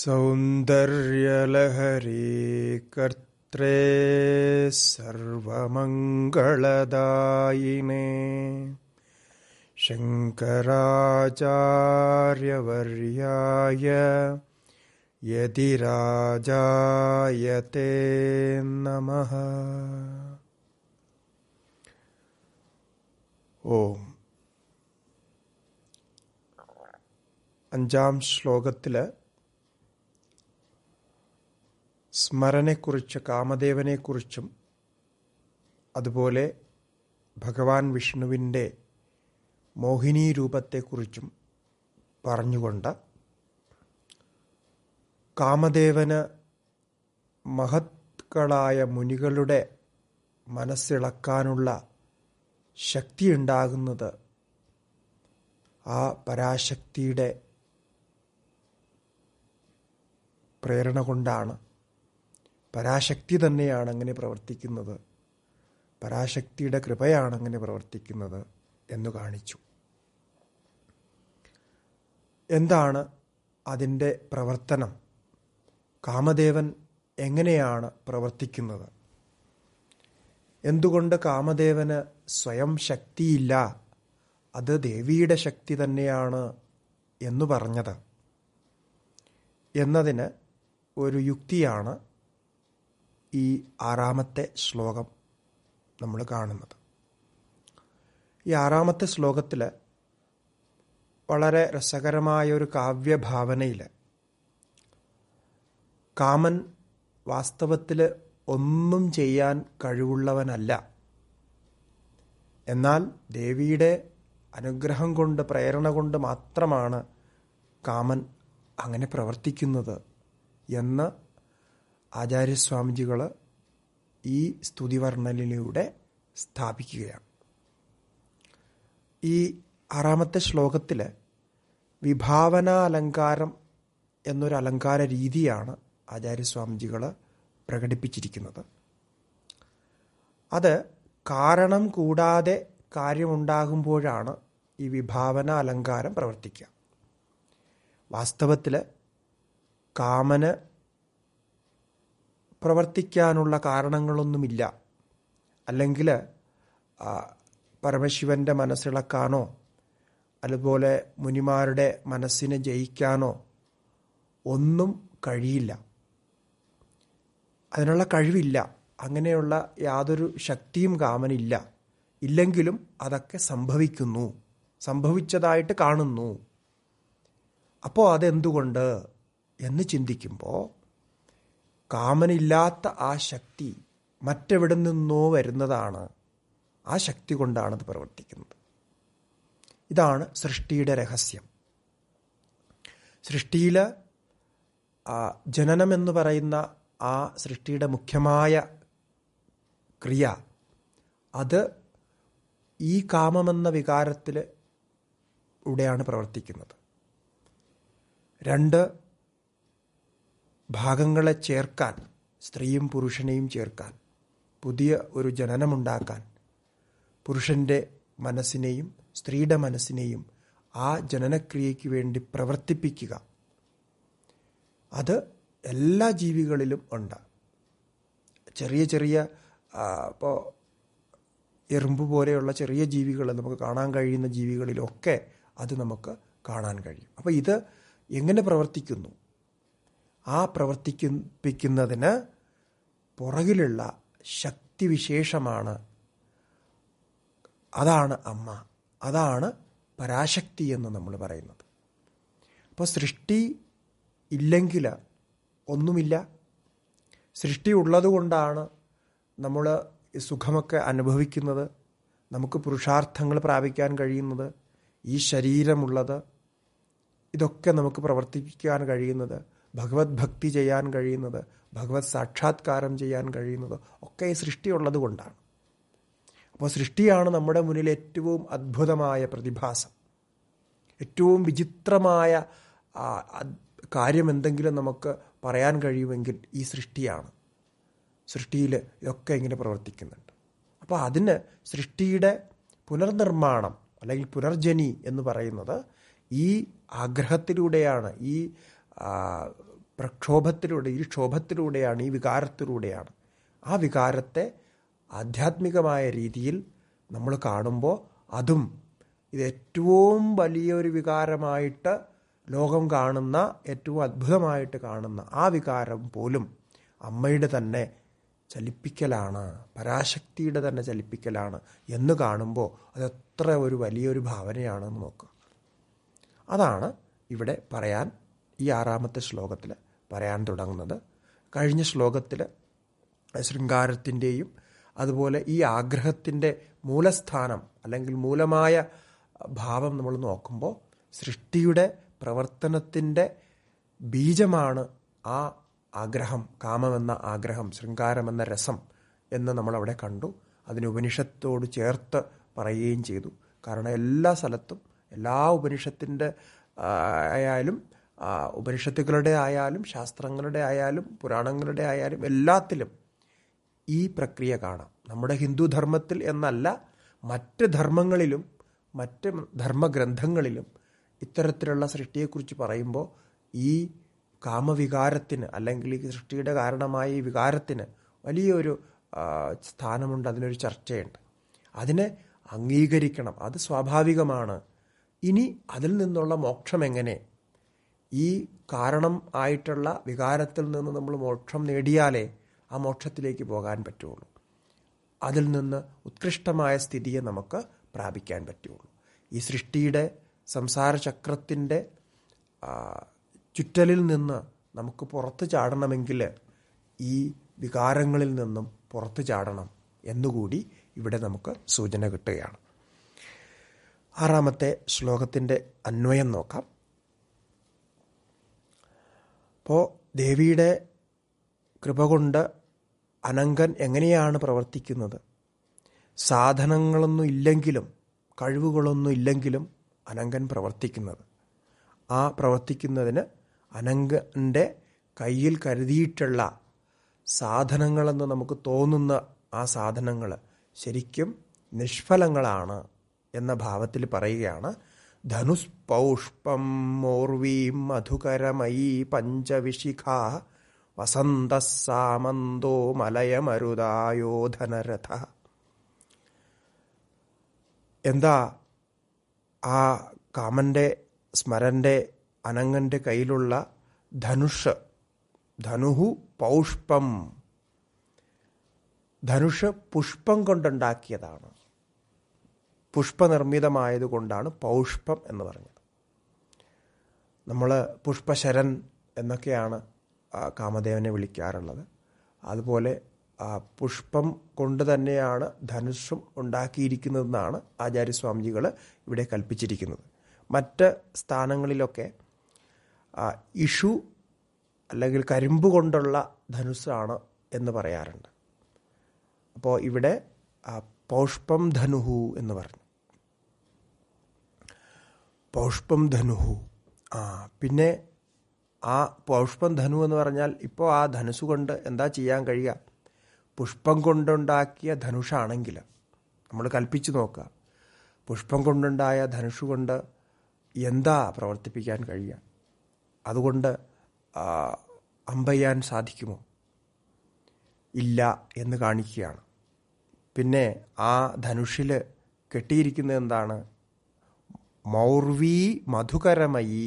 സൗന്ദര്യലഹരി കർത്രേ സർവമംഗളദായിനേ ശങ്കരാചാര്യവർയായ യതിരാജായത്തെ നമ ഓം അഞ്ചാം ശ്ലോകത്തില് സ്മരണയെക്കുറിച്ച് കാമദേവനെക്കുറിച്ചും അതുപോലെ ഭഗവാൻ വിഷ്ണുവിൻ്റെ മോഹിനി രൂപത്തെക്കുറിച്ചും പറഞ്ഞുകൊണ്ട് കാമദേവന് മഹത്കളായ മുനികളുടെ മനസ്സിളക്കാനുള്ള ശക്തിയുണ്ടാകുന്നത് ആ പരാശക്തിയുടെ പ്രേരണ കൊണ്ടാണ് പരാശക്തി തന്നെയാണ് അങ്ങനെ പ്രവർത്തിക്കുന്നത് പരാശക്തിയുടെ കൃപയാണ് അങ്ങനെ പ്രവർത്തിക്കുന്നത് എന്ന് കാണിച്ചു എന്താണ് അതിൻ്റെ പ്രവർത്തനം കാമദേവൻ എങ്ങനെയാണ് പ്രവർത്തിക്കുന്നത് എന്തുകൊണ്ട് കാമദേവന് സ്വയം ശക്തിയില്ല അത് ദേവിയുടെ ശക്തി തന്നെയാണ് എന്ന് പറഞ്ഞത് എന്നതിന് ഒരു യുക്തിയാണ് ഈ ആറാമത്തെ ശ്ലോകം നമ്മൾ കാണുന്നത് ഈ ആറാമത്തെ ശ്ലോകത്തിൽ വളരെ രസകരമായ ഒരു കാവ്യഭാവനയിൽ കാമൻ വാസ്തവത്തിൽ ഒന്നും ചെയ്യാൻ കഴിവുള്ളവനല്ല എന്നാൽ ദേവിയുടെ അനുഗ്രഹം കൊണ്ട് പ്രേരണ കൊണ്ട് മാത്രമാണ് കാമൻ അങ്ങനെ പ്രവർത്തിക്കുന്നത് എന്ന് ആചാര്യസ്വാമിജികൾ ഈ സ്തുതിവർണ്ണനിലൂടെ സ്ഥാപിക്കുകയാണ് ഈ ആറാമത്തെ ശ്ലോകത്തിൽ വിഭാവന അലങ്കാരം എന്നൊരു അലങ്കാര രീതിയാണ് ആചാര്യസ്വാമിജികൾ പ്രകടിപ്പിച്ചിരിക്കുന്നത് അത് കാരണം കൂടാതെ കാര്യമുണ്ടാകുമ്പോഴാണ് ഈ വിഭാവന അലങ്കാരം പ്രവർത്തിക്കുക വാസ്തവത്തിൽ കാമന് പ്രവർത്തിക്കാനുള്ള കാരണങ്ങളൊന്നുമില്ല അല്ലെങ്കിൽ പരമശിവൻ്റെ മനസ്സിളക്കാനോ അതുപോലെ മുനിമാരുടെ മനസ്സിനെ ജയിക്കാനോ ഒന്നും കഴിയില്ല അതിനുള്ള കഴിവില്ല അങ്ങനെയുള്ള യാതൊരു ശക്തിയും കാമനില്ല ഇല്ലെങ്കിലും അതൊക്കെ സംഭവിക്കുന്നു സംഭവിച്ചതായിട്ട് കാണുന്നു അപ്പോൾ അതെന്തുകൊണ്ട് എന്ന് ചിന്തിക്കുമ്പോൾ കാമനില്ലാത്ത ആ ശക്തി മറ്റെവിടെ നിന്നോ വരുന്നതാണ് ആ ശക്തി കൊണ്ടാണ് അത് പ്രവർത്തിക്കുന്നത് ഇതാണ് സൃഷ്ടിയുടെ രഹസ്യം സൃഷ്ടിയിൽ ജനനം എന്ന് പറയുന്ന ആ സൃഷ്ടിയുടെ മുഖ്യമായ ക്രിയ അത് ഈ കാമെന്ന വികാരത്തിൽ ഇവിടെയാണ് പ്രവർത്തിക്കുന്നത് രണ്ട് ഭാഗങ്ങളെ ചേർക്കാൻ സ്ത്രീയും പുരുഷനെയും ചേർക്കാൻ പുതിയ ഒരു ജനനമുണ്ടാക്കാൻ പുരുഷൻ്റെ മനസ്സിനെയും സ്ത്രീയുടെ മനസ്സിനെയും ആ ജനനക്രിയയ്ക്ക് വേണ്ടി പ്രവർത്തിപ്പിക്കുക അത് എല്ലാ ജീവികളിലും ഉണ്ട് ചെറിയ ചെറിയ ഇപ്പോൾ എറുമ്പ് പോലെയുള്ള ചെറിയ ജീവികൾ നമുക്ക് കാണാൻ കഴിയുന്ന ജീവികളിലൊക്കെ അത് നമുക്ക് കാണാൻ കഴിയും അപ്പോൾ ഇത് എങ്ങനെ പ്രവർത്തിക്കുന്നു ആ പ്രവർത്തിക്കുന്നതിന് പുറകിലുള്ള ശക്തിവിശേഷമാണ് അതാണ് അമ്മ അതാണ് പരാശക്തി എന്ന് നമ്മൾ പറയുന്നത് അപ്പോൾ സൃഷ്ടി ഇല്ലെങ്കിൽ ഒന്നുമില്ല സൃഷ്ടി ഉള്ളതുകൊണ്ടാണ് നമ്മൾ സുഖമൊക്കെ അനുഭവിക്കുന്നത് നമുക്ക് പുരുഷാർത്ഥങ്ങൾ പ്രാപിക്കാൻ കഴിയുന്നത് ഈ ശരീരമുള്ളത് ഇതൊക്കെ നമുക്ക് പ്രവർത്തിപ്പിക്കാൻ കഴിയുന്നത് ഭഗവത് ഭക്തി ചെയ്യാൻ കഴിയുന്നത് ഭഗവത് സാക്ഷാത്കാരം ചെയ്യാൻ കഴിയുന്നത് ഒക്കെ ഈ സൃഷ്ടിയുള്ളത് കൊണ്ടാണ് അപ്പോൾ സൃഷ്ടിയാണ് നമ്മുടെ മുന്നിൽ ഏറ്റവും അത്ഭുതമായ പ്രതിഭാസം ഏറ്റവും വിചിത്രമായ കാര്യം എന്തെങ്കിലും നമുക്ക് പറയാൻ കഴിയുമെങ്കിൽ ഈ സൃഷ്ടിയാണ് സൃഷ്ടിയിൽ ഇതൊക്കെ ഇങ്ങനെ പ്രവർത്തിക്കുന്നുണ്ട് അപ്പോൾ അതിന് സൃഷ്ടിയുടെ പുനർനിർമ്മാണം അല്ലെങ്കിൽ പുനർജനി എന്ന് പറയുന്നത് ഈ ആഗ്രഹത്തിലൂടെയാണ് ഈ പ്രക്ഷോഭത്തിലൂടെ ഈ ക്ഷോഭത്തിലൂടെയാണ് ഈ വികാരത്തിലൂടെയാണ് ആ വികാരത്തെ ആധ്യാത്മികമായ രീതിയിൽ നമ്മൾ കാണുമ്പോൾ അതും ഇത് ഏറ്റവും വലിയൊരു വികാരമായിട്ട് ലോകം കാണുന്ന ഏറ്റവും അത്ഭുതമായിട്ട് കാണുന്ന ആ വികാരം പോലും അമ്മയുടെ തന്നെ ചലിപ്പിക്കലാണ് പരാശക്തിയുടെ തന്നെ ചലിപ്പിക്കലാണ് എന്ന് കാണുമ്പോൾ അതെത്ര ഒരു വലിയൊരു ഭാവനയാണെന്ന് നോക്കുക അതാണ് ഇവിടെ പറയാൻ ഈ ആറാമത്തെ ശ്ലോകത്തിൽ പറയാൻ തുടങ്ങുന്നത് കഴിഞ്ഞ ശ്ലോകത്തിൽ ശൃംഗാരത്തിൻ്റെയും അതുപോലെ ഈ ആഗ്രഹത്തിൻ്റെ മൂലസ്ഥാനം അല്ലെങ്കിൽ മൂലമായ ഭാവം നമ്മൾ നോക്കുമ്പോൾ സൃഷ്ടിയുടെ പ്രവർത്തനത്തിൻ്റെ ബീജമാണ് ആ ആഗ്രഹം കാമമെന്ന ആഗ്രഹം ശൃംഗാരമെന്ന രസം എന്ന് നമ്മളവിടെ കണ്ടു അതിന് ഉപനിഷത്തോട് ചേർത്ത് പറയുകയും ചെയ്തു കാരണം എല്ലാ സ്ഥലത്തും എല്ലാ ഉപനിഷത്തിൻ്റെ ആയാലും ഉപനിഷത്തുക്കളുടെ ആയാലും ശാസ്ത്രങ്ങളുടെ ആയാലും പുരാണങ്ങളുടെ ആയാലും എല്ലാത്തിലും ഈ പ്രക്രിയ കാണാം നമ്മുടെ ഹിന്ദു ധർമ്മത്തിൽ എന്നല്ല മറ്റ് ധർമ്മങ്ങളിലും മറ്റ് ധർമ്മഗ്രന്ഥങ്ങളിലും ഇത്തരത്തിലുള്ള സൃഷ്ടിയെക്കുറിച്ച് പറയുമ്പോൾ ഈ കാമവികാരത്തിന് അല്ലെങ്കിൽ ഈ സൃഷ്ടിയുടെ കാരണമായ ഈ വികാരത്തിന് വലിയൊരു സ്ഥാനമുണ്ട് അതിനൊരു ചർച്ചയുണ്ട് അതിനെ അംഗീകരിക്കണം അത് സ്വാഭാവികമാണ് ഇനി അതിൽ നിന്നുള്ള മോക്ഷം എങ്ങനെ ഈ കാരണം ആയിട്ടുള്ള വികാരത്തിൽ നിന്ന് നമ്മൾ മോക്ഷം നേടിയാലേ ആ മോക്ഷത്തിലേക്ക് പോകാൻ പറ്റുള്ളൂ അതിൽ നിന്ന് ഉത്കൃഷ്ടമായ സ്ഥിതിയെ നമുക്ക് പ്രാപിക്കാൻ പറ്റുള്ളൂ ഈ സൃഷ്ടിയുടെ സംസാര ചക്രത്തിൻ്റെ ചുറ്റലിൽ നിന്ന് നമുക്ക് പുറത്ത് ചാടണമെങ്കിൽ ഈ വികാരങ്ങളിൽ നിന്നും പുറത്ത് ചാടണം എന്നുകൂടി ഇവിടെ നമുക്ക് സൂചന കിട്ടുകയാണ് ആറാമത്തെ ശ്ലോകത്തിൻ്റെ അന്വയം നോക്കാം അപ്പോൾ ദേവിയുടെ കൃപ കൊണ്ട് അനങ്കൻ എങ്ങനെയാണ് പ്രവർത്തിക്കുന്നത് സാധനങ്ങളൊന്നും ഇല്ലെങ്കിലും കഴിവുകളൊന്നും ഇല്ലെങ്കിലും അനങ്കൻ പ്രവർത്തിക്കുന്നത് ആ പ്രവർത്തിക്കുന്നതിന് അനങ്കൻ്റെ കയ്യിൽ കരുതിയിട്ടുള്ള സാധനങ്ങളെന്ന് നമുക്ക് തോന്നുന്ന ആ സാധനങ്ങൾ ശരിക്കും നിഷ്ഫലങ്ങളാണ് എന്ന ഭാവത്തിൽ പറയുകയാണ് ധനുഃപൗഷ്പം മോർവീം മധുകരമയീ പഞ്ചവിശിഖ വസന്തഃ സാമന്തോ മലയമരുതായോധനരഥ എന്താ ആ കാമന്റെ സ്മരന്റെ അനങ്ങന്റെ കയ്യിലുള്ള ധനുഷ് ധനുഹു പൗഷ്പം ധനുഷ് പുഷ്പം കൊണ്ടുണ്ടാക്കിയതാണ് പുഷ്പനിർമ്മിതമായതുകൊണ്ടാണ് പൗഷ്പം എന്ന് പറഞ്ഞത് നമ്മൾ പുഷ്പശരൻ എന്നൊക്കെയാണ് കാമദേവനെ വിളിക്കാറുള്ളത് അതുപോലെ പുഷ്പം കൊണ്ട് തന്നെയാണ് ധനുഷും ഉണ്ടാക്കിയിരിക്കുന്നതെന്നാണ് ആചാര്യസ്വാമിജികൾ ഇവിടെ കൽപ്പിച്ചിരിക്കുന്നത് മറ്റ് സ്ഥാനങ്ങളിലൊക്കെ ഇഷു അല്ലെങ്കിൽ കരിമ്പ് കൊണ്ടുള്ള ധനുസ്സാണ് എന്ന് പറയാറുണ്ട് അപ്പോൾ ഇവിടെ പൗഷ്പം ധനുഹു എന്ന് പറഞ്ഞു പൗഷ്പം ധനുഹു ആ പിന്നെ ആ പൗഷ്പം ധനു എന്ന് പറഞ്ഞാൽ ഇപ്പോൾ ആ ധനുസ് കൊണ്ട് എന്താ ചെയ്യാൻ കഴിയുക പുഷ്പം കൊണ്ടുണ്ടാക്കിയ ധനുഷാണെങ്കിൽ നമ്മൾ കൽപ്പിച്ചു നോക്കുക പുഷ്പം കൊണ്ടുണ്ടായ ധനുഷ് കൊണ്ട് എന്താ പ്രവർത്തിപ്പിക്കാൻ കഴിയുക അതുകൊണ്ട് അമ്പയ്യാൻ സാധിക്കുമോ ഇല്ല എന്ന് കാണിക്കുകയാണ് പിന്നെ ആ ധനുഷിൽ കെട്ടിയിരിക്കുന്നത് എന്താണ് മൗർവി മധുകരമയി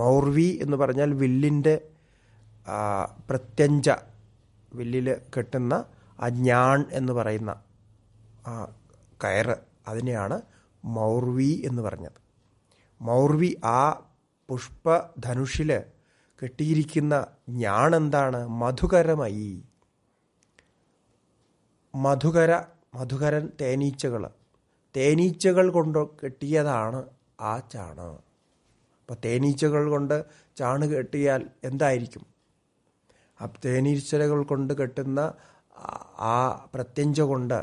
മൗർവി എന്ന് പറഞ്ഞാൽ വില്ലിൻ്റെ പ്രത്യഞ്ച വില്ലിൽ കെട്ടുന്ന അജ്ഞാൺ എന്ന് പറയുന്ന ആ കയറ് അതിനെയാണ് മൗർവി എന്ന് പറഞ്ഞത് മൗർവി ആ പുഷ്പധനുഷിൽ കെട്ടിയിരിക്കുന്ന ഞാൺ എന്താണ് മധുകരമയി മധുകര മധുകരൻ തേനീച്ചകൾ തേനീച്ചകൾ കൊണ്ട് കെട്ടിയതാണ് ആ ചാണ് അപ്പം തേനീച്ചകൾ കൊണ്ട് ചാണ് കെട്ടിയാൽ എന്തായിരിക്കും ആ തേനീച്ചകൾ കൊണ്ട് കെട്ടുന്ന ആ പ്രത്യഞ്ച കൊണ്ട്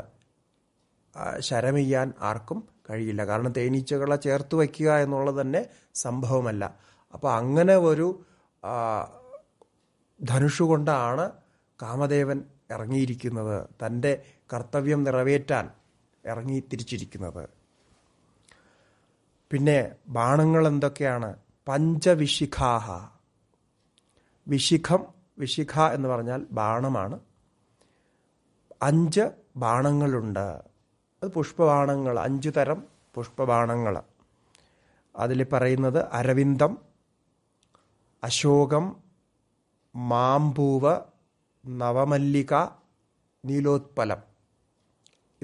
ശരമിയാൻ ആർക്കും കഴിയില്ല കാരണം തേനീച്ചകളെ ചേർത്ത് വയ്ക്കുക എന്നുള്ളത് തന്നെ സംഭവമല്ല അപ്പോൾ അങ്ങനെ ഒരു ധനുഷുകൊണ്ടാണ് കാമദേവൻ ഇറങ്ങിയിരിക്കുന്നത് തൻ്റെ കർത്തവ്യം നിറവേറ്റാൻ ഇറങ്ങി തിരിച്ചിരിക്കുന്നത് പിന്നെ ബാണങ്ങൾ എന്തൊക്കെയാണ് പഞ്ചവിശിഖാഹ വിശിഖം വിശിഖ എന്ന് പറഞ്ഞാൽ ബാണമാണ് അഞ്ച് ബാണങ്ങളുണ്ട് അത് പുഷ്പബാണങ്ങൾ അഞ്ചു തരം പുഷ്പബാണങ്ങൾ അതിൽ പറയുന്നത് അരവിന്ദം അശോകം മാമ്പൂവ് നവമല്ലിക നീലോത്പലം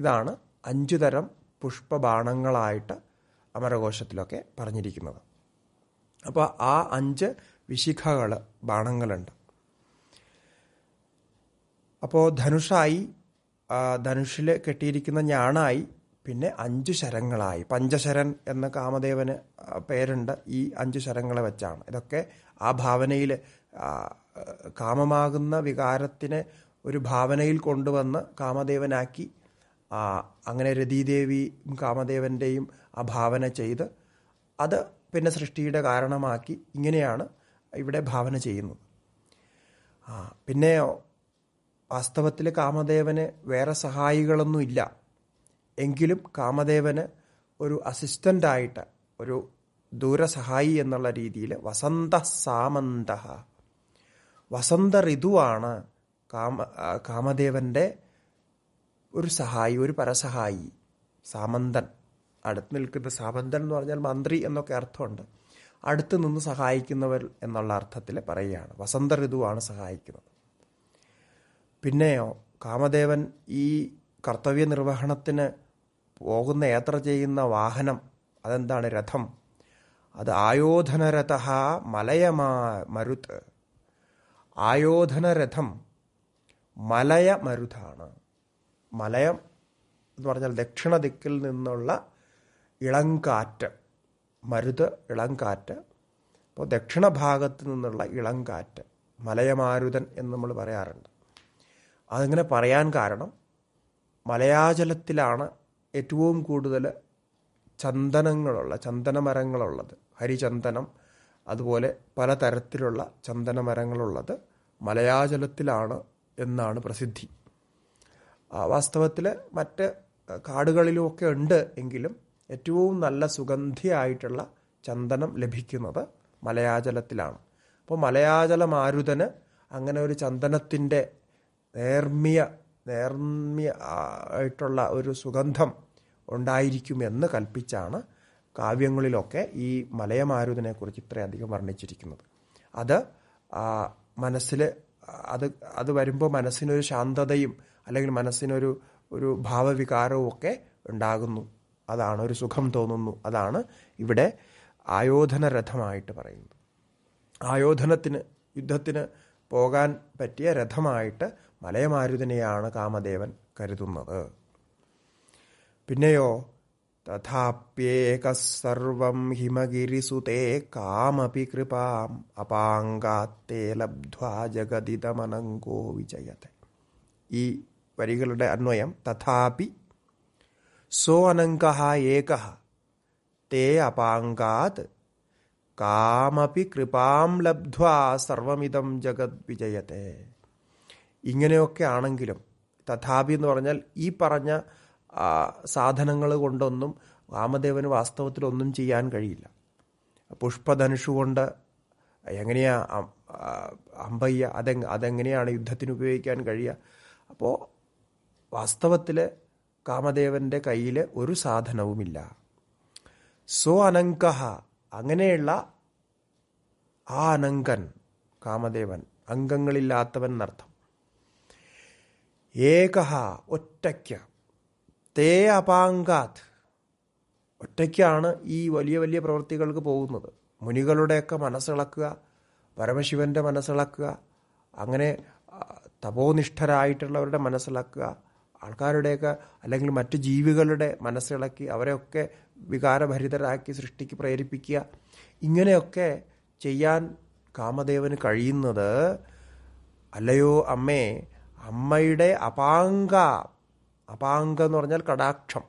ഇതാണ് അഞ്ചു തരം പുഷ്പബാണങ്ങളായിട്ട് അമരകോശത്തിലൊക്കെ പറഞ്ഞിരിക്കുന്നത് അപ്പോൾ ആ അഞ്ച് വിശിഖകൾ ബാണങ്ങളുണ്ട് അപ്പോൾ ധനുഷായി ധനുഷിൽ കെട്ടിയിരിക്കുന്ന ഞാണായി പിന്നെ അഞ്ചു ശരങ്ങളായി പഞ്ചശരൻ എന്ന കാമദേവന് പേരുണ്ട് ഈ അഞ്ചു ശരങ്ങളെ വെച്ചാണ് ഇതൊക്കെ ആ ഭാവനയിൽ കാമമാകുന്ന വികാരത്തിനെ ഒരു ഭാവനയിൽ കൊണ്ടുവന്ന് കാമദേവനാക്കി അങ്ങനെ രതീദേവി കാമദേവൻ്റെയും ആ ഭാവന ചെയ്ത് അത് പിന്നെ സൃഷ്ടിയുടെ കാരണമാക്കി ഇങ്ങനെയാണ് ഇവിടെ ഭാവന ചെയ്യുന്നത് ആ പിന്നെ വാസ്തവത്തിൽ കാമദേവന് വേറെ സഹായികളൊന്നും ഇല്ല എങ്കിലും കാമദേവന് ഒരു അസിസ്റ്റൻ്റായിട്ട് ഒരു ദൂരസഹായി എന്നുള്ള രീതിയിൽ വസന്ത സാമന്ത വസന്ത ഋതുവാണ് കാമ കാമദേവൻ്റെ ഒരു സഹായി ഒരു പരസഹായി സാമന്തൻ അടുത്ത് നിൽക്കുന്ന സാമന്തൻ എന്ന് പറഞ്ഞാൽ മന്ത്രി എന്നൊക്കെ അർത്ഥമുണ്ട് അടുത്ത് നിന്ന് സഹായിക്കുന്നവർ എന്നുള്ള അർത്ഥത്തിൽ പറയുകയാണ് വസന്ത ഋതുവാണ് സഹായിക്കുന്നത് പിന്നെയോ കാമദേവൻ ഈ കർത്തവ്യ നിർവഹണത്തിന് പോകുന്ന യാത്ര ചെയ്യുന്ന വാഹനം അതെന്താണ് രഥം അത് ആയോധനരഥ മലയമാ മരുത് ആയോധനരഥം മലയ മരുതാണ് മലയം എന്ന് പറഞ്ഞാൽ ദക്ഷിണ ദിക്കിൽ നിന്നുള്ള ഇളങ്കാറ്റ് മരുത് ഇളങ്കാറ്റ് അപ്പോൾ ദക്ഷിണ ഭാഗത്ത് നിന്നുള്ള ഇളങ്കാറ്റ് മലയമാരുതൻ എന്ന് നമ്മൾ പറയാറുണ്ട് അതിങ്ങനെ പറയാൻ കാരണം മലയാചലത്തിലാണ് ഏറ്റവും കൂടുതൽ ചന്ദനങ്ങളുള്ള ചന്ദനമരങ്ങളുള്ളത് ഹരിചന്ദനം അതുപോലെ പലതരത്തിലുള്ള ചന്ദനമരങ്ങളുള്ളത് മലയാചലത്തിലാണ് എന്നാണ് പ്രസിദ്ധി വാസ്തവത്തിൽ മറ്റ് കാടുകളിലുമൊക്കെ ഉണ്ട് എങ്കിലും ഏറ്റവും നല്ല സുഗന്ധിയായിട്ടുള്ള ചന്ദനം ലഭിക്കുന്നത് മലയാചലത്തിലാണ് അപ്പോൾ മലയാചല മാരുതന് അങ്ങനെ ഒരു ചന്ദനത്തിൻ്റെ നേർമ്മിയ നേർമ്മിയ ആയിട്ടുള്ള ഒരു സുഗന്ധം ഉണ്ടായിരിക്കുമെന്ന് കൽപ്പിച്ചാണ് കാവ്യങ്ങളിലൊക്കെ ഈ മലയമാരുതനെക്കുറിച്ച് ഇത്രയധികം വർണ്ണിച്ചിരിക്കുന്നത് അത് മനസ്സിൽ അത് അത് വരുമ്പോൾ മനസ്സിനൊരു ശാന്തതയും അല്ലെങ്കിൽ മനസ്സിനൊരു ഒരു ഭാവവികാരവും ഒക്കെ ഉണ്ടാകുന്നു അതാണ് ഒരു സുഖം തോന്നുന്നു അതാണ് ഇവിടെ ആയോധന രഥമായിട്ട് പറയുന്നത് ആയോധനത്തിന് യുദ്ധത്തിന് പോകാൻ പറ്റിയ രഥമായിട്ട് മലയമാരുതനെയാണ് കാമദേവൻ കരുതുന്നത് പിന്നെയോ തഥാപ്യേക സർവം ഹിമഗിരിസുതേ കാമപി കൃപാം അപാങ്കാത്തേ ലബ്ധ്വാ ജഗതിതമനങ്കോ വിജയത ഈ വരികളുടെ അന്വയം തഥാപി സോ അനങ്ക ഏക തേ അപാങ്കാത് കാമപി കൃപാം ലബ്ധ്വാ സർവമിതം ജഗത് വിജയത്തെ ഇങ്ങനെയൊക്കെ ആണെങ്കിലും തഥാപി എന്ന് പറഞ്ഞാൽ ഈ പറഞ്ഞ സാധനങ്ങൾ കൊണ്ടൊന്നും വാമദേവന് വാസ്തവത്തിൽ ഒന്നും ചെയ്യാൻ കഴിയില്ല പുഷ്പധനുഷുകൊണ്ട് കൊണ്ട് എങ്ങനെയാ അമ്പയ്യ അതെ അതെങ്ങനെയാണ് യുദ്ധത്തിന് ഉപയോഗിക്കാൻ കഴിയുക അപ്പോൾ വാസ്തവത്തിൽ കാമദേവൻ്റെ കയ്യിൽ ഒരു സാധനവുമില്ല സോ അനങ്കഹ അങ്ങനെയുള്ള ആ അനങ്കൻ കാമദേവൻ അംഗങ്ങളില്ലാത്തവൻ എന്നർത്ഥം ഏകഹ ഒറ്റയ്ക്ക് തേ അപാങ്കാത് ഒറ്റയ്ക്കാണ് ഈ വലിയ വലിയ പ്രവൃത്തികൾക്ക് പോകുന്നത് മുനികളുടെയൊക്കെ മനസ്സിളക്കുക പരമശിവൻ്റെ മനസ്സിളക്കുക അങ്ങനെ തപോനിഷ്ഠരായിട്ടുള്ളവരുടെ മനസ്സിലാക്കുക ആൾക്കാരുടെയൊക്കെ അല്ലെങ്കിൽ മറ്റു ജീവികളുടെ മനസ്സിളക്കി അവരെയൊക്കെ വികാരഭരിതരാക്കി സൃഷ്ടിക്ക് പ്രേരിപ്പിക്കുക ഇങ്ങനെയൊക്കെ ചെയ്യാൻ കാമദേവന് കഴിയുന്നത് അല്ലയോ അമ്മേ അമ്മയുടെ അപാങ്ക അപാങ്ക എന്ന് പറഞ്ഞാൽ കടാക്ഷം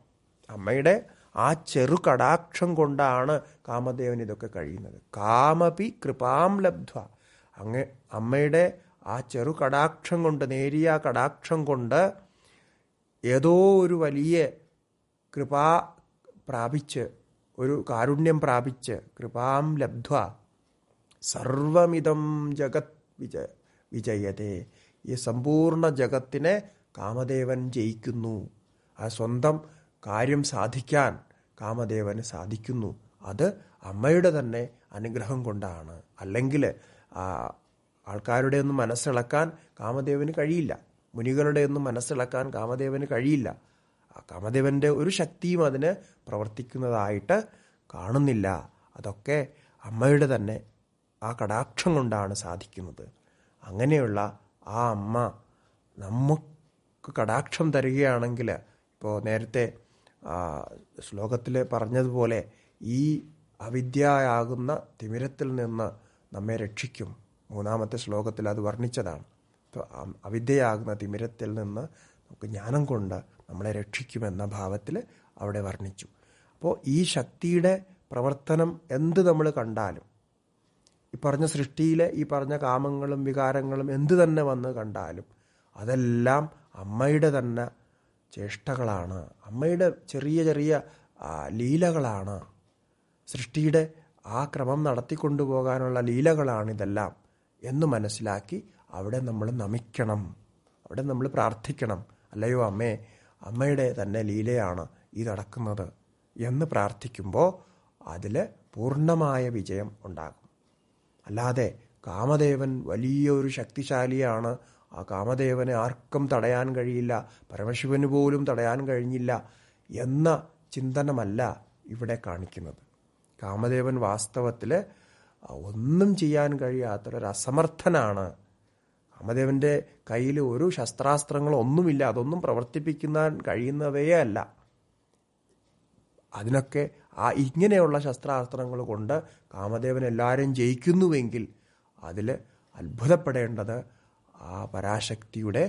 അമ്മയുടെ ആ ചെറു കടാക്ഷം കൊണ്ടാണ് കാമദേവൻ ഇതൊക്കെ കഴിയുന്നത് കാമപി കൃപാം ലബ്ധ അങ്ങ അമ്മയുടെ ആ ചെറു കടാക്ഷം കൊണ്ട് നേരിയ കടാക്ഷം കൊണ്ട് ഏതോ ഒരു വലിയ കൃപ പ്രാപിച്ച് ഒരു കാരുണ്യം പ്രാപിച്ച് കൃപാം ലബ്ധ്വ സർവമിതം ജഗത് വിജ വിജയതെ ഈ സമ്പൂർണ്ണ ജഗത്തിനെ കാമദേവൻ ജയിക്കുന്നു ആ സ്വന്തം കാര്യം സാധിക്കാൻ കാമദേവന് സാധിക്കുന്നു അത് അമ്മയുടെ തന്നെ അനുഗ്രഹം കൊണ്ടാണ് അല്ലെങ്കിൽ ആൾക്കാരുടെ ഒന്നും മനസ്സിളക്കാൻ കാമദേവന് കഴിയില്ല മുനികളുടെ ഒന്നും മനസ്സിളക്കാൻ കാമദേവന് കഴിയില്ല ആ കാമദേവൻ്റെ ഒരു ശക്തിയും അതിന് പ്രവർത്തിക്കുന്നതായിട്ട് കാണുന്നില്ല അതൊക്കെ അമ്മയുടെ തന്നെ ആ കടാക്ഷം കൊണ്ടാണ് സാധിക്കുന്നത് അങ്ങനെയുള്ള ആ അമ്മ നമുക്ക് കടാക്ഷം തരികയാണെങ്കിൽ ഇപ്പോൾ നേരത്തെ ശ്ലോകത്തിൽ പറഞ്ഞതുപോലെ ഈ അവിദ്യയാകുന്ന തിമിരത്തിൽ നിന്ന് നമ്മെ രക്ഷിക്കും മൂന്നാമത്തെ ശ്ലോകത്തിൽ അത് വർണ്ണിച്ചതാണ് അവിദ്യയാകുന്ന തിമിരത്തിൽ നിന്ന് നമുക്ക് ജ്ഞാനം കൊണ്ട് നമ്മളെ രക്ഷിക്കുമെന്ന ഭാവത്തിൽ അവിടെ വർണ്ണിച്ചു അപ്പോൾ ഈ ശക്തിയുടെ പ്രവർത്തനം എന്ത് നമ്മൾ കണ്ടാലും ഈ പറഞ്ഞ സൃഷ്ടിയിലെ ഈ പറഞ്ഞ കാമങ്ങളും വികാരങ്ങളും എന്ത് തന്നെ വന്ന് കണ്ടാലും അതെല്ലാം അമ്മയുടെ തന്നെ ചേഷ്ടകളാണ് അമ്മയുടെ ചെറിയ ചെറിയ ലീലകളാണ് സൃഷ്ടിയുടെ ആ ക്രമം നടത്തിക്കൊണ്ടുപോകാനുള്ള ലീലകളാണിതെല്ലാം എന്ന് മനസ്സിലാക്കി അവിടെ നമ്മൾ നമിക്കണം അവിടെ നമ്മൾ പ്രാർത്ഥിക്കണം അല്ലയോ അമ്മേ അമ്മയുടെ തന്നെ ലീലയാണ് ഈ നടക്കുന്നത് എന്ന് പ്രാർത്ഥിക്കുമ്പോൾ അതിൽ പൂർണ്ണമായ വിജയം ഉണ്ടാകും അല്ലാതെ കാമദേവൻ വലിയൊരു ശക്തിശാലിയാണ് ആ കാമദേവനെ ആർക്കും തടയാൻ കഴിയില്ല പരമശിവന് പോലും തടയാൻ കഴിഞ്ഞില്ല എന്ന ചിന്തനമല്ല ഇവിടെ കാണിക്കുന്നത് കാമദേവൻ വാസ്തവത്തിൽ ഒന്നും ചെയ്യാൻ കഴിയാത്തൊരസമർത്ഥനാണ് രാമദേവന്റെ കയ്യിൽ ഒരു ശസ്ത്രാസ്ത്രങ്ങളോ ഒന്നുമില്ല അതൊന്നും പ്രവർത്തിപ്പിക്കുന്നാൻ കഴിയുന്നവയേ അല്ല അതിനൊക്കെ ആ ഇങ്ങനെയുള്ള ശസ്ത്രാസ്ത്രങ്ങൾ കൊണ്ട് കാമദേവൻ എല്ലാവരും ജയിക്കുന്നുവെങ്കിൽ അതിൽ അത്ഭുതപ്പെടേണ്ടത് ആ പരാശക്തിയുടെ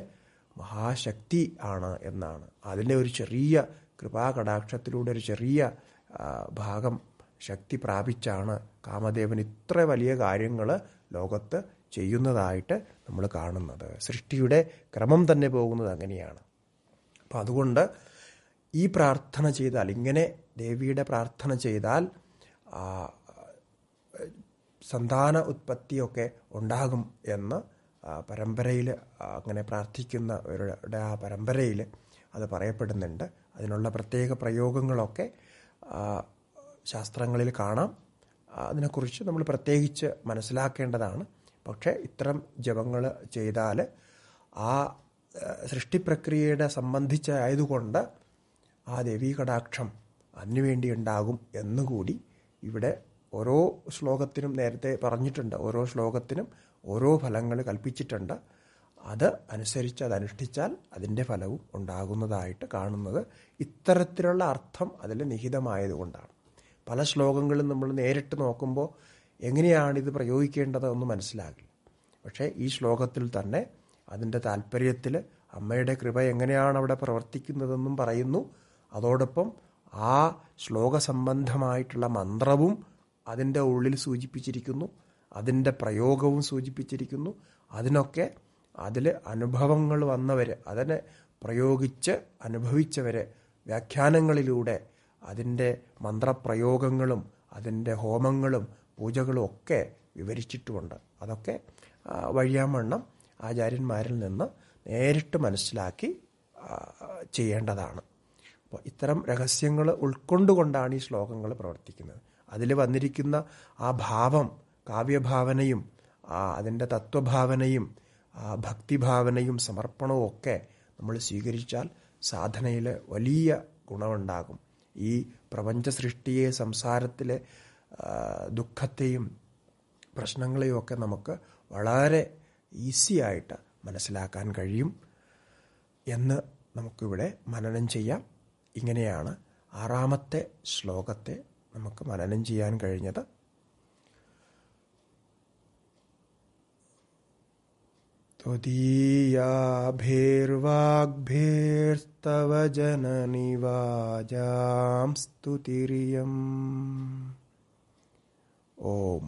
മഹാശക്തി ആണ് എന്നാണ് അതിൻ്റെ ഒരു ചെറിയ കൃപാകടാക്ഷത്തിലൂടെ ഒരു ചെറിയ ഭാഗം ശക്തി പ്രാപിച്ചാണ് കാമദേവൻ ഇത്ര വലിയ കാര്യങ്ങൾ ലോകത്ത് ചെയ്യുന്നതായിട്ട് നമ്മൾ കാണുന്നത് സൃഷ്ടിയുടെ ക്രമം തന്നെ പോകുന്നത് അങ്ങനെയാണ് അപ്പം അതുകൊണ്ട് ഈ പ്രാർത്ഥന ചെയ്താൽ ഇങ്ങനെ ദേവിയുടെ പ്രാർത്ഥന ചെയ്താൽ സന്താന ഉത്പത്തിയൊക്കെ ഉണ്ടാകും എന്ന് പരമ്പരയിൽ അങ്ങനെ പ്രാർത്ഥിക്കുന്നവരുടെ ആ പരമ്പരയിൽ അത് പറയപ്പെടുന്നുണ്ട് അതിനുള്ള പ്രത്യേക പ്രയോഗങ്ങളൊക്കെ ശാസ്ത്രങ്ങളിൽ കാണാം അതിനെക്കുറിച്ച് നമ്മൾ പ്രത്യേകിച്ച് മനസ്സിലാക്കേണ്ടതാണ് പക്ഷേ ഇത്തരം ജപങ്ങൾ ചെയ്താൽ ആ സൃഷ്ടിപ്രക്രിയയുടെ സംബന്ധിച്ചായതുകൊണ്ട് ആ ദേവീ കടാക്ഷം അതിനുവേണ്ടി ഉണ്ടാകും എന്നുകൂടി ഇവിടെ ഓരോ ശ്ലോകത്തിനും നേരത്തെ പറഞ്ഞിട്ടുണ്ട് ഓരോ ശ്ലോകത്തിനും ഓരോ ഫലങ്ങൾ കൽപ്പിച്ചിട്ടുണ്ട് അത് അനുസരിച്ച് അത് അനുഷ്ഠിച്ചാൽ അതിൻ്റെ ഫലവും ഉണ്ടാകുന്നതായിട്ട് കാണുന്നത് ഇത്തരത്തിലുള്ള അർത്ഥം അതിൽ നിഹിതമായതുകൊണ്ടാണ് പല ശ്ലോകങ്ങളും നമ്മൾ നേരിട്ട് നോക്കുമ്പോൾ എങ്ങനെയാണ് ഇത് പ്രയോഗിക്കേണ്ടത് എന്ന് മനസ്സിലാകില്ല പക്ഷേ ഈ ശ്ലോകത്തിൽ തന്നെ അതിൻ്റെ താല്പര്യത്തിൽ അമ്മയുടെ കൃപ എങ്ങനെയാണ് അവിടെ പ്രവർത്തിക്കുന്നതെന്നും പറയുന്നു അതോടൊപ്പം ആ ശ്ലോക സംബന്ധമായിട്ടുള്ള മന്ത്രവും അതിൻ്റെ ഉള്ളിൽ സൂചിപ്പിച്ചിരിക്കുന്നു അതിൻ്റെ പ്രയോഗവും സൂചിപ്പിച്ചിരിക്കുന്നു അതിനൊക്കെ അതിൽ അനുഭവങ്ങൾ വന്നവർ അതിനെ പ്രയോഗിച്ച് അനുഭവിച്ചവർ വ്യാഖ്യാനങ്ങളിലൂടെ അതിൻ്റെ മന്ത്രപ്രയോഗങ്ങളും അതിൻ്റെ ഹോമങ്ങളും പൂജകളും ഒക്കെ വിവരിച്ചിട്ടുമുണ്ട് അതൊക്കെ വഴിയാമണ്ണം ആചാര്യന്മാരിൽ നിന്ന് നേരിട്ട് മനസ്സിലാക്കി ചെയ്യേണ്ടതാണ് അപ്പോൾ ഇത്തരം രഹസ്യങ്ങൾ ഉൾക്കൊണ്ടുകൊണ്ടാണ് ഈ ശ്ലോകങ്ങൾ പ്രവർത്തിക്കുന്നത് അതിൽ വന്നിരിക്കുന്ന ആ ഭാവം കാവ്യഭാവനയും അതിൻ്റെ തത്വഭാവനയും ഭക്തിഭാവനയും സമർപ്പണവും ഒക്കെ നമ്മൾ സ്വീകരിച്ചാൽ സാധനയിൽ വലിയ ഗുണമുണ്ടാകും ഈ പ്രപഞ്ച സൃഷ്ടിയെ സംസാരത്തിലെ ദുഃഖത്തെയും പ്രശ്നങ്ങളെയും ഒക്കെ നമുക്ക് വളരെ ഈസിയായിട്ട് മനസ്സിലാക്കാൻ കഴിയും എന്ന് നമുക്കിവിടെ മനനം ചെയ്യാം ഇങ്ങനെയാണ് ആറാമത്തെ ശ്ലോകത്തെ നമുക്ക് മനനം ചെയ്യാൻ കഴിഞ്ഞത് ത്വദീയാഭേർവാഗ്ഭേർസ്തവ സ്തുതിരിയം Om.